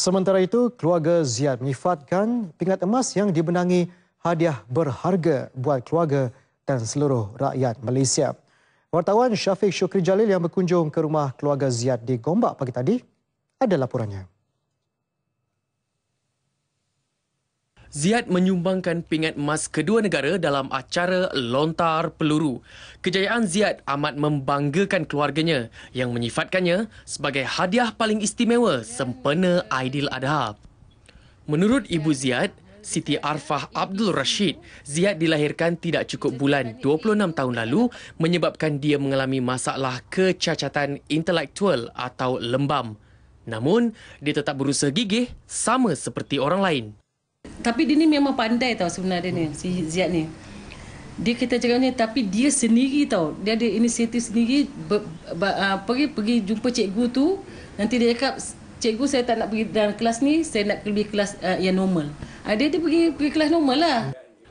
Sementara itu, keluarga Ziad menyifatkan pingat emas yang dibenangi hadiah berharga buat keluarga dan seluruh rakyat Malaysia. Wartawan Syafiq Syukri Jalil yang berkunjung ke rumah keluarga Ziad di Gombak pagi tadi ada laporannya. Ziad menyumbangkan pingat emas kedua negara dalam acara lontar peluru. Kejayaan Ziad amat membanggakan keluarganya yang menyifatkannya sebagai hadiah paling istimewa sempena Aidil Adha. Menurut ibu Ziad, Siti Arfah Abdul Rashid, Ziad dilahirkan tidak cukup bulan 26 tahun lalu menyebabkan dia mengalami masalah kecacatan intelektual atau lembam. Namun, dia tetap berusaha gigih sama seperti orang lain tapi dia ni memang pandai tau sebenarnya ni si Ziad ni dia kita cakap ni tapi dia sendiri tau dia ada inisiatif sendiri ber, ber, uh, pergi pergi jumpa cikgu tu nanti dia cakap cikgu saya tak nak pergi dalam kelas ni saya nak pergi kelas uh, yang normal uh, dia, dia pergi pergi kelas normal lah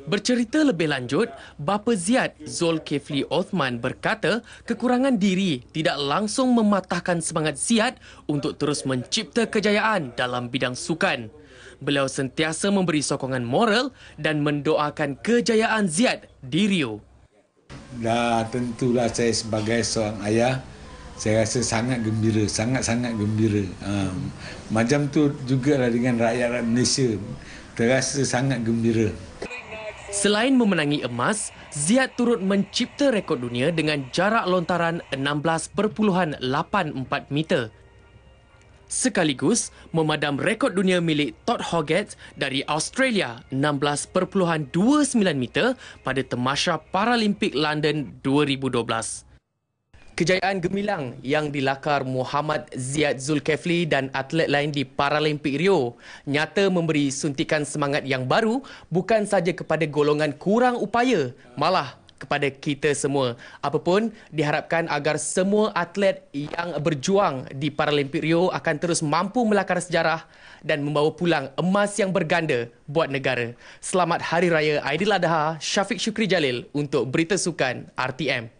Bercerita lebih lanjut, bapa Ziad Zulkifli Othman berkata, kekurangan diri tidak langsung mematahkan semangat Ziad untuk terus mencipta kejayaan dalam bidang sukan beliau sentiasa memberi sokongan moral dan mendoakan kejayaan Ziad di Rio. Dah tentulah saya sebagai seorang ayah, saya rasa sangat gembira, sangat-sangat gembira. Um, macam tu juga dengan rakyat Malaysia, terasa sangat gembira. Selain memenangi emas, Ziad turut mencipta rekod dunia dengan jarak lontaran 16.84 meter sekaligus memadam rekod dunia milik Todd Hoggett dari Australia 16.29 meter pada Temasha Paralimpik London 2012. Kejayaan gemilang yang dilakar Muhammad Ziad Zulkifli dan atlet lain di Paralimpik Rio nyata memberi suntikan semangat yang baru bukan saja kepada golongan kurang upaya malah kepada kita semua. Apapun, diharapkan agar semua atlet yang berjuang di Paralimpik Rio akan terus mampu melakar sejarah dan membawa pulang emas yang berganda buat negara. Selamat Hari Raya Aidiladha, Syafiq Syukri Jalil untuk Berita Sukan RTM.